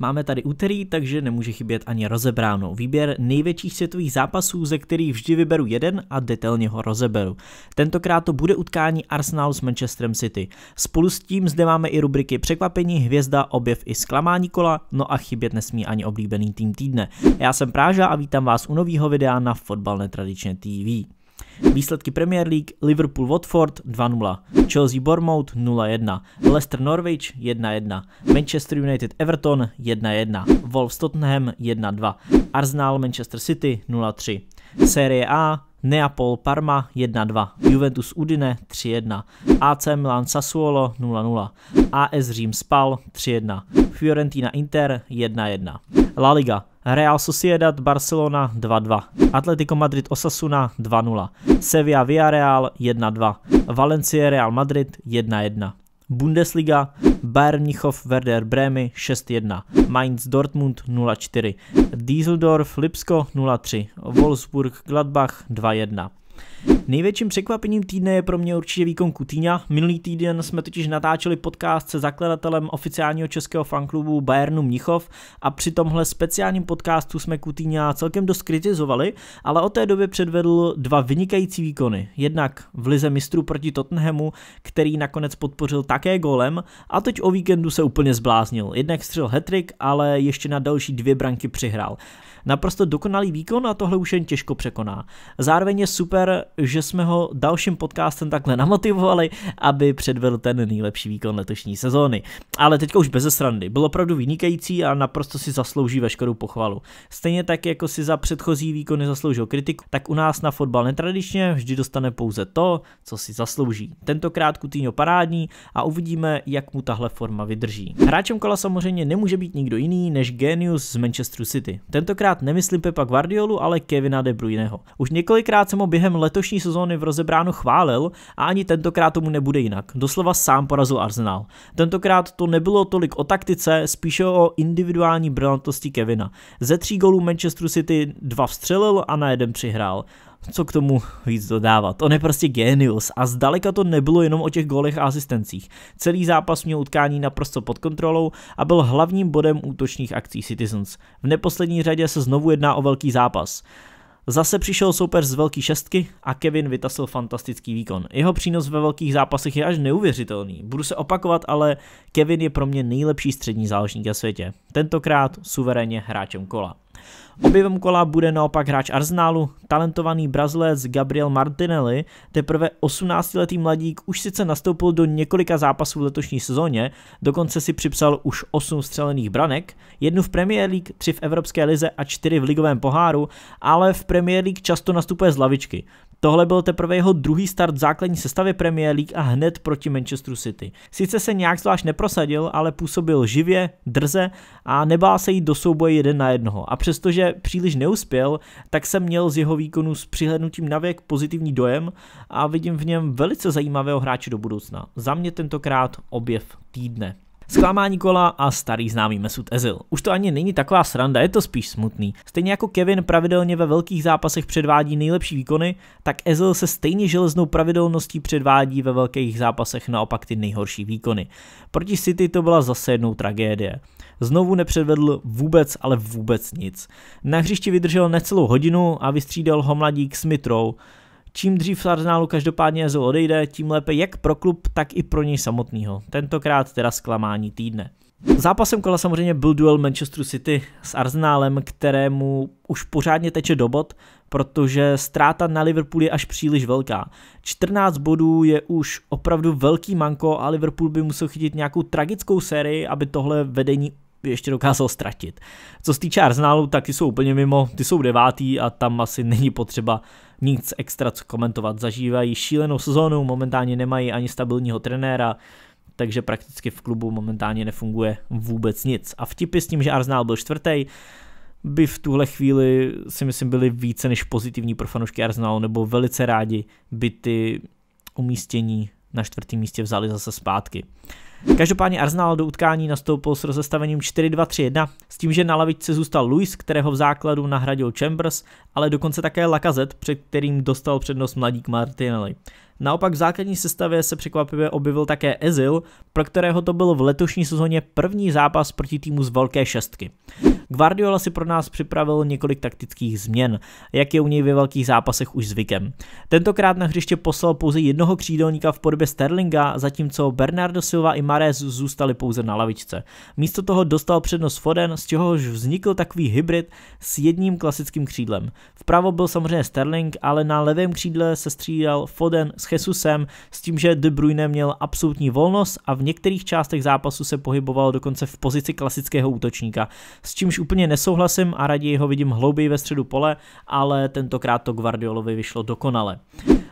Máme tady úterý, takže nemůže chybět ani rozebráno. Výběr největších světových zápasů, ze kterých vždy vyberu jeden a detailně ho rozeberu. Tentokrát to bude utkání Arsenal s Manchesterem City. Spolu s tím zde máme i rubriky překvapení, hvězda, objev i zklamání kola, no a chybět nesmí ani oblíbený tým týdne. Já jsem Práža a vítám vás u nového videa na Fotbal netradičně TV. Výsledky Premier League Liverpool-Watford 2-0, Chelsea-Bournemouth 0-1, Leicester-Norwich 1-1, Manchester United-Everton 1-1, Wolves-Tottenham 1-2, Arsenal-Manchester City 0-3. Série A Neapol Parma 1-2, Juventus Udine 3-1, AC Milan Sassuolo 0-0, AS Řím Spal 3-1, Fiorentina Inter 1-1. La Liga Real Sociedad Barcelona 2-2, Atletico Madrid Osasuna 2-0, Sevilla Villarreal 1-2, Valencia Real Madrid 1-1. Bundesliga, Bayern Mnichov Werder Bremy 6-1, Mainz Dortmund 0-4, Düsseldorf Lipsko 0-3, Wolfsburg Gladbach 2-1. Největším překvapením týdne je pro mě určitě výkon Kutýňa. Minulý týden jsme totiž natáčeli podcast se zakladatelem oficiálního českého fanklubu Bayernu Mnichov a při tomhle speciálním podcastu jsme Kutýňa celkem dost kritizovali, ale o té době předvedl dva vynikající výkony. Jednak v lize mistrů proti Tottenhamu, který nakonec podpořil také golem a teď o víkendu se úplně zbláznil. Jednak střel hetrik, ale ještě na další dvě branky přihrál. Naprosto dokonalý výkon a tohle už jen těžko překoná. Zároveň je super, že jsme ho dalším podcastem takhle namotivovali, aby předvedl ten nejlepší výkon letošní sezóny. Ale teďka už bez srandy. Byl opravdu vynikající a naprosto si zaslouží veškerou pochvalu. Stejně tak, jako si za předchozí výkony zasloužil kritiku, tak u nás na fotbal netradičně vždy dostane pouze to, co si zaslouží. Tentokrát Kutýňo parádní a uvidíme, jak mu tahle forma vydrží. Hráčem kola samozřejmě nemůže být nikdo jiný než genius z Manchesteru City. Tentokrát tentokrát nemyslím Pepa Guardiolu, ale Kevina De Bruyneho. Už několikrát jsem ho během letošní sezóny v rozebránu chválil a ani tentokrát tomu nebude jinak. Doslova sám porazil Arsenal. Tentokrát to nebylo tolik o taktice, spíše o individuální brilantnosti Kevina. Ze tří gólů Manchester City dva vstřelil a na jeden přihrál co k tomu víc dodávat. On je prostě genius a zdaleka to nebylo jenom o těch golech a asistencích. Celý zápas měl utkání naprosto pod kontrolou a byl hlavním bodem útočných akcí Citizens. V neposlední řadě se znovu jedná o velký zápas. Zase přišel soupeř z velký šestky a Kevin vytasil fantastický výkon. Jeho přínos ve velkých zápasech je až neuvěřitelný. Budu se opakovat, ale Kevin je pro mě nejlepší střední záložník na světě. Tentokrát suverénně hráčem kola. Objevem kola bude naopak hráč Arsenalu, talentovaný Brazilec Gabriel Martinelli, teprve 18-letý mladík už sice nastoupil do několika zápasů v letošní sezóně, dokonce si připsal už 8 střelených branek, jednu v Premier League, tři v Evropské lize a čtyři v ligovém poháru, ale v Premier League často nastupuje z lavičky. Tohle byl teprve jeho druhý start v základní sestavě Premier League a hned proti Manchesteru City. Sice se nějak zvlášť neprosadil, ale působil živě, drze a nebál se jít do souboje jeden na jednoho. A přestože příliš neuspěl, tak jsem měl z jeho výkonu s přihlednutím na věk pozitivní dojem a vidím v něm velice zajímavého hráče do budoucna. Za mě tentokrát objev týdne. Zklamání kola a starý známý Mesut Ezil. Už to ani není taková sranda, je to spíš smutný. Stejně jako Kevin pravidelně ve velkých zápasech předvádí nejlepší výkony, tak Ezil se stejně železnou pravidelností předvádí ve velkých zápasech naopak ty nejhorší výkony. Proti City to byla zase jednou tragédie. Znovu nepředvedl vůbec, ale vůbec nic. Na hřišti vydržel necelou hodinu a vystřídal ho mladík Smith Čím dřív z Arsenálu každopádně Ezil odejde, tím lépe jak pro klub, tak i pro něj samotného. Tentokrát teda zklamání týdne. Zápasem kola samozřejmě byl duel Manchester City s Arsenálem, kterému už pořádně teče do bod, protože ztráta na Liverpool je až příliš velká. 14 bodů je už opravdu velký manko a Liverpool by musel chytit nějakou tragickou sérii, aby tohle vedení ještě dokázal ztratit. Co se týče Arsenalu, tak ty jsou úplně mimo, ty jsou devátý a tam asi není potřeba nic extra co komentovat. Zažívají šílenou sezónu, momentálně nemají ani stabilního trenéra, takže prakticky v klubu momentálně nefunguje vůbec nic. A vtipy s tím, že Arsenal byl čtvrtý, by v tuhle chvíli si myslím byli více než pozitivní pro fanoušky Arsenalu, nebo velice rádi by ty umístění na čtvrtém místě vzali zase zpátky. Každopádně Arsenal do utkání nastoupil s rozestavením 4-2-3-1, s tím, že na lavičce zůstal Luis, kterého v základu nahradil Chambers, ale dokonce také Lacazette, před kterým dostal přednost mladík Martinelli. Naopak v základní sestavě se překvapivě objevil také Ezil, pro kterého to byl v letošní sezóně první zápas proti týmu z Velké šestky. Guardiola si pro nás připravil několik taktických změn, jak je u něj ve velkých zápasech už zvykem. Tentokrát na hřiště poslal pouze jednoho křídelníka v podobě Sterlinga, zatímco Bernardo Silva i Mares zůstali pouze na lavičce. Místo toho dostal přednost Foden, z čehož vznikl takový hybrid s jedním klasickým křídlem. Vpravo byl samozřejmě Sterling, ale na levém křídle se střídal Foden s Jesusem, s tím, že De Bruyne měl absolutní volnost a v některých částech zápasu se pohyboval dokonce v pozici klasického útočníka, s čímž úplně nesouhlasím a raději ho vidím hlouběji ve středu pole, ale tentokrát to Guardiolovi vyšlo dokonale.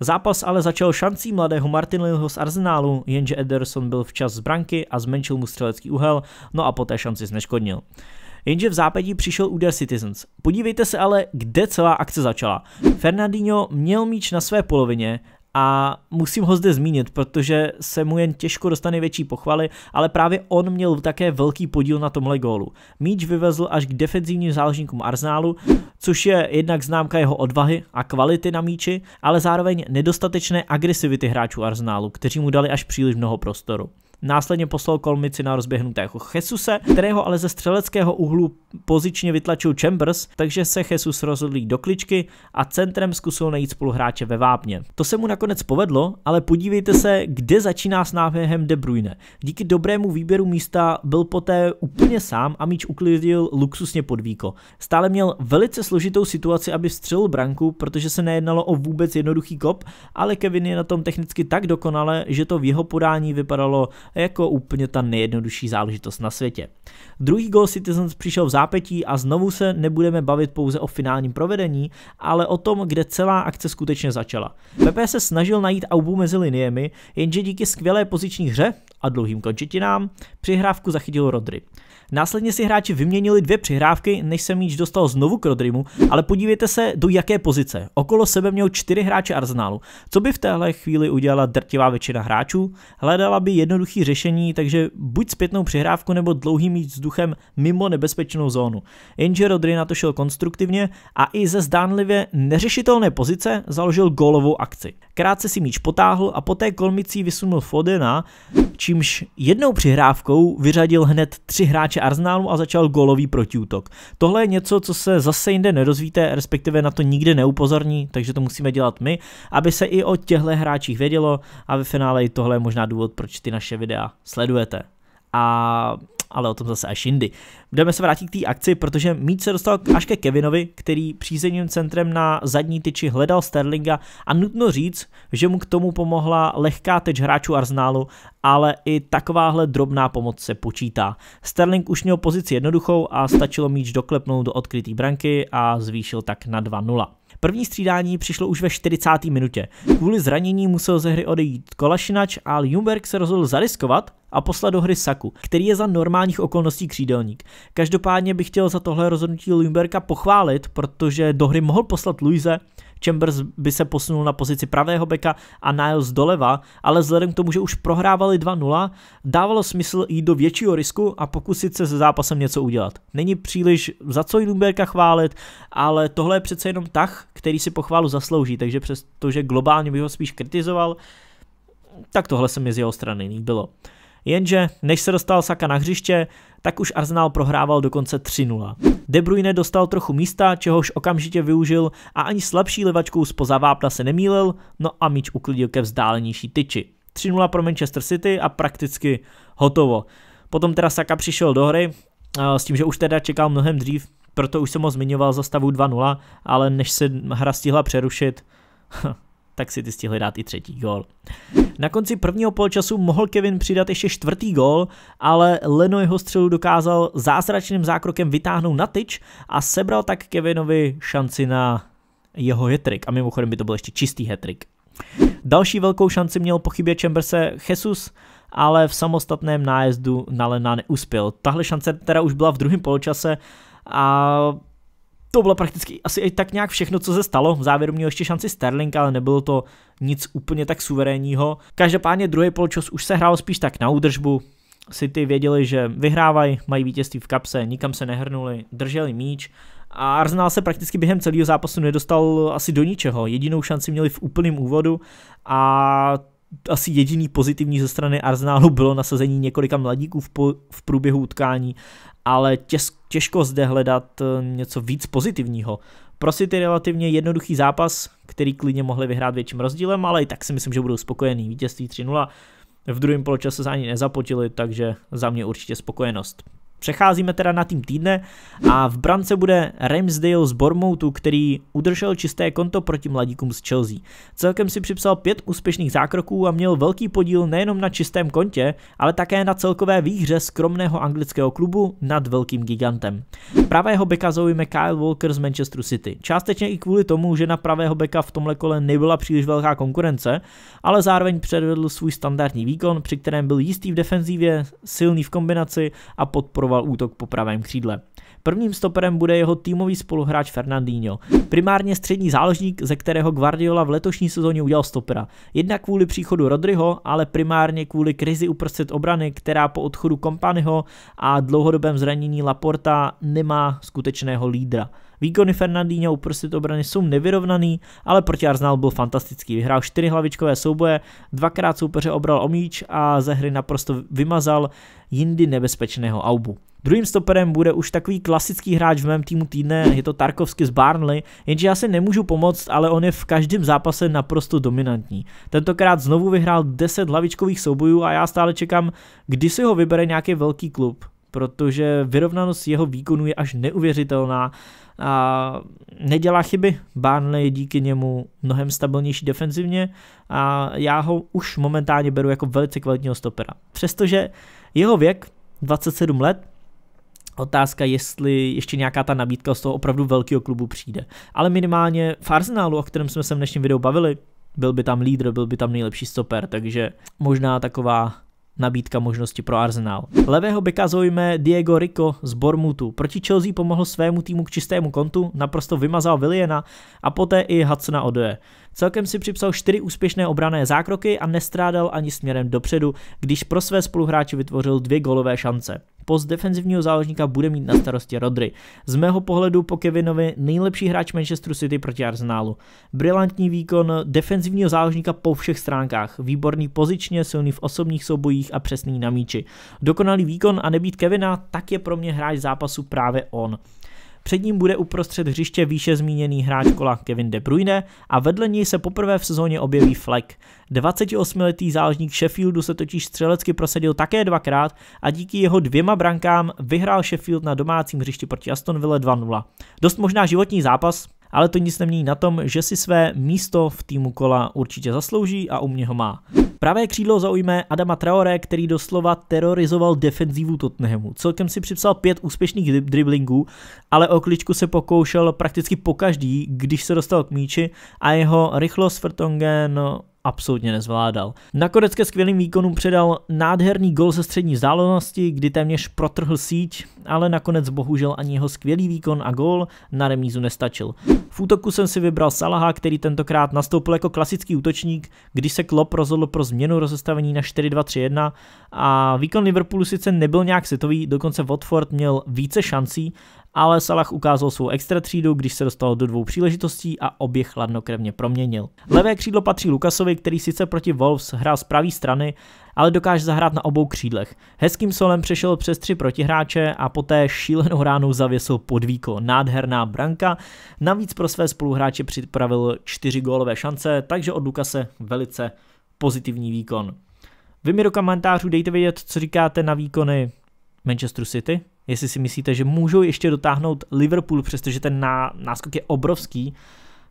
Zápas ale začal šancí mladého Lilho z Arsenálu, jenže Ederson byl včas z branky a zmenšil mu střelecký úhel, no a poté šanci zneškodnil. Jenže v zápětí přišel úder Citizens. Podívejte se ale, kde celá akce začala. Fernandinho měl míč na své polovině, a musím ho zde zmínit, protože se mu jen těžko dostane větší pochvaly, ale právě on měl také velký podíl na tomhle gólu. Míč vyvezl až k defenzivním záložníkům Arsenalu, což je jednak známka jeho odvahy a kvality na míči, ale zároveň nedostatečné agresivity hráčů Arsenalu, kteří mu dali až příliš mnoho prostoru. Následně poslal kolmici na rozběhnutého jako Jesuse, kterého ale ze střeleckého úhlu pozičně vytlačil Chambers, takže se Jesus rozhodl jít do kličky a centrem zkusil najít spoluhráče ve vápně. To se mu nakonec povedlo, ale podívejte se, kde začíná s náběhem De Bruyne. Díky dobrému výběru místa byl poté úplně sám a míč uklidil luxusně pod víko. Stále měl velice složitou situaci, aby vstřelil branku, protože se nejednalo o vůbec jednoduchý kop, ale Kevin je na tom technicky tak dokonale, že to v jeho podání vypadalo jako úplně ta nejjednodušší záležitost na světě. Druhý gol Citizens přišel v zápětí a znovu se nebudeme bavit pouze o finálním provedení, ale o tom, kde celá akce skutečně začala. Pepe se snažil najít aubu mezi liniemi, jenže díky skvělé poziční hře a dlouhým končetinám přihrávku zachytil Rodry. Následně si hráči vyměnili dvě přihrávky, než se míč dostal znovu k Rodrymu, ale podívejte se, do jaké pozice. Okolo sebe měl čtyři hráče Arsenalu. Co by v téhle chvíli udělala drtivá většina hráčů? Hledala by jednoduché řešení, takže buď zpětnou přihrávku nebo dlouhý míč s duchem mimo nebezpečnou zónu. Jenže Rodry na to šel konstruktivně a i ze zdánlivě neřešitelné pozice založil gólovou akci. Krátce si míč potáhl a poté kolmicí vysunul Fodena, čímž jednou přihrávkou vyřadil hned tři hráče Arsenalu a začal golový protiútok. Tohle je něco, co se zase jinde nedozvíte, respektive na to nikde neupozorní, takže to musíme dělat my, aby se i o těchto hráčích vědělo a ve finále i tohle je možná důvod, proč ty naše videa sledujete. A ale o tom zase až jindy. Budeme se vrátit k té akci, protože Mead se dostal až ke Kevinovi, který přízením centrem na zadní tyči hledal Sterlinga a nutno říct, že mu k tomu pomohla lehká teč hráčů Arsenalu, ale i takováhle drobná pomoc se počítá. Sterling už měl pozici jednoduchou a stačilo míč doklepnout do odkryté branky a zvýšil tak na 2-0. První střídání přišlo už ve 40. minutě. Kvůli zranění musel ze hry odejít Kolašinač a Ljungberg se rozhodl zariskovat a poslat do hry Saku, který je za normálních okolností křídelník. Každopádně bych chtěl za tohle rozhodnutí Lumberka pochválit, protože do hry mohl poslat Luise, Chambers by se posunul na pozici pravého beka a Niles doleva, ale vzhledem k tomu, že už prohrávali 2-0, dávalo smysl jít do většího risku a pokusit se se zápasem něco udělat. Není příliš za co Lumberka chválit, ale tohle je přece jenom tah, který si pochválu zaslouží, takže přestože globálně bych ho spíš kritizoval, tak tohle se mi z jeho strany líbilo. Jenže než se dostal Saka na hřiště, tak už Arsenal prohrával dokonce 3-0. De Bruyne dostal trochu místa, čehož okamžitě využil a ani slabší levačkou spoza vápna se nemýlil, no a míč uklidil ke vzdálenější tyči. 3-0 pro Manchester City a prakticky hotovo. Potom teda Saka přišel do hry s tím, že už teda čekal mnohem dřív, proto už jsem ho zmiňoval za stavu 2-0, ale než se hra stihla přerušit, hm, tak si ty stihli dát i třetí gol. Na konci prvního polčasu mohl Kevin přidat ještě čtvrtý gol, ale Leno jeho střelu dokázal zázračným zákrokem vytáhnout na tyč a sebral tak Kevinovi šanci na jeho hetrik a mimochodem by to byl ještě čistý hetrik. Další velkou šanci měl po chybě Chamberse Jesus, ale v samostatném nájezdu na Lena neuspěl. Tahle šance teda už byla v druhém poločase a to bylo prakticky asi i tak nějak všechno, co se stalo. V závěru měl ještě šanci Sterling, ale nebylo to nic úplně tak suverénního. Každopádně druhý polčas už se hrál spíš tak na údržbu. City věděli, že vyhrávají, mají vítězství v kapse, nikam se nehrnuli, drželi míč a Arsenal se prakticky během celého zápasu nedostal asi do ničeho. Jedinou šanci měli v úplném úvodu a asi jediný pozitivní ze strany Arsenalu bylo nasazení několika mladíků v, po, v průběhu utkání, ale těž, těžko zde hledat eh, něco víc pozitivního. Pro City relativně jednoduchý zápas, který klidně mohli vyhrát větším rozdílem, ale i tak si myslím, že budou spokojení. Vítězství 3-0, v druhém poločase se ani nezapotili, takže za mě určitě spokojenost. Přecházíme teda na tým týdne a v brance bude Ramsdale z Bormoutu, který udržel čisté konto proti mladíkům z Chelsea. Celkem si připsal pět úspěšných zákroků a měl velký podíl nejenom na čistém kontě, ale také na celkové výhře skromného anglického klubu nad velkým gigantem. Pravého beka zaujíme Kyle Walker z Manchester City. Částečně i kvůli tomu, že na pravého beka v tomhle kole nebyla příliš velká konkurence, ale zároveň předvedl svůj standardní výkon, při kterém byl jistý v defenzívě, silný v kombinaci a podporu podporoval útok po pravém křídle. Prvním stoperem bude jeho týmový spoluhráč Fernandinho, primárně střední záložník, ze kterého Guardiola v letošní sezóně udělal stopera. Jednak kvůli příchodu Rodryho, ale primárně kvůli krizi uprostřed obrany, která po odchodu Kompanyho a dlouhodobém zranění Laporta nemá skutečného lídra. Výkony Fernandíně uprostřed obrany jsou nevyrovnaný, ale proti Arsenal byl fantastický. Vyhrál čtyři hlavičkové souboje, dvakrát soupeře obral o míč a ze hry naprosto vymazal jindy nebezpečného Aubu. Druhým stoperem bude už takový klasický hráč v mém týmu týdne, je to Tarkovsky z Barnley, jenže já si nemůžu pomoct, ale on je v každém zápase naprosto dominantní. Tentokrát znovu vyhrál 10 hlavičkových soubojů a já stále čekám, kdy si ho vybere nějaký velký klub protože vyrovnanost jeho výkonu je až neuvěřitelná a nedělá chyby. Barnley je díky němu mnohem stabilnější defenzivně a já ho už momentálně beru jako velice kvalitního stopera. Přestože jeho věk 27 let, Otázka, jestli ještě nějaká ta nabídka z toho opravdu velkého klubu přijde. Ale minimálně v Arsenalu, o kterém jsme se v dnešním videu bavili, byl by tam lídr, byl by tam nejlepší stoper, takže možná taková nabídka možnosti pro Arsenal. Levého beka zaujme Diego Rico z Bormutu. Proti Chelsea pomohl svému týmu k čistému kontu, naprosto vymazal Viliena a poté i Hudsona Odoje. Celkem si připsal čtyři úspěšné obrané zákroky a nestrádal ani směrem dopředu, když pro své spoluhráče vytvořil dvě golové šance. Post defenzivního záložníka bude mít na starosti Rodry. Z mého pohledu po Kevinovi nejlepší hráč Manchesteru City proti Arsenalu. Brilantní výkon defenzivního záložníka po všech stránkách, výborný pozičně, silný v osobních soubojích a přesný na míči. Dokonalý výkon a nebýt Kevina, tak je pro mě hráč zápasu právě on. Před ním bude uprostřed hřiště výše zmíněný hráč kola Kevin De Bruyne a vedle něj se poprvé v sezóně objeví Fleck. 28-letý záležník Sheffieldu se totiž střelecky prosadil také dvakrát a díky jeho dvěma brankám vyhrál Sheffield na domácím hřišti proti Aston Villa 2-0. Dost možná životní zápas, ale to nic nemění na tom, že si své místo v týmu kola určitě zaslouží a u mě ho má. Pravé křídlo zaujme Adama Traore, který doslova terorizoval defenzívu Tottenhamu. Celkem si připsal pět úspěšných driblingů, ale o kličku se pokoušel prakticky po každý, když se dostal k míči a jeho rychlost Vertonghen no, absolutně nezvládal. Nakonec ke skvělým výkonům předal nádherný gol ze střední vzdálenosti, kdy téměř protrhl síť, ale nakonec bohužel ani jeho skvělý výkon a gol na remízu nestačil. V útoku jsem si vybral Salaha, který tentokrát nastoupil jako klasický útočník, když se Klopp rozhodl pro změnu rozestavení na 4-2-3-1 a výkon Liverpoolu sice nebyl nějak světový, dokonce Watford měl více šancí, ale Salah ukázal svou extra třídu, když se dostal do dvou příležitostí a obě chladnokrevně proměnil. Levé křídlo patří Lukasovi, který sice proti Wolves hrál z pravé strany, ale dokáže zahrát na obou křídlech. Hezkým solem přešel přes tři protihráče a poté šílenou ránu zavěsil podvíko. Nádherná branka. Navíc pro své spoluhráče připravil čtyři gólové šance, takže od Lukase velice pozitivní výkon. Vy mi do komentářů dejte vědět, co říkáte na výkony Manchester City, jestli si myslíte, že můžou ještě dotáhnout Liverpool, přestože ten ná, náskok je obrovský.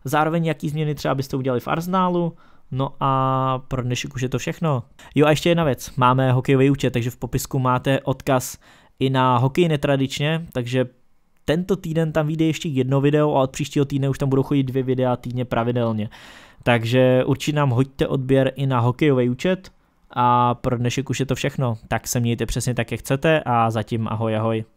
Zároveň jaký změny třeba byste udělali v Arsenálu, No a pro dnešek už je to všechno. Jo a ještě jedna věc, máme hokejový účet, takže v popisku máte odkaz i na hokej netradičně, takže tento týden tam vyjde ještě jedno video a od příštího týdne už tam budou chodit dvě videa týdně pravidelně. Takže určitě nám hoďte odběr i na hokejový účet, a pro dnešek už je to všechno. Tak se mějte přesně tak, jak chcete a zatím ahoj ahoj.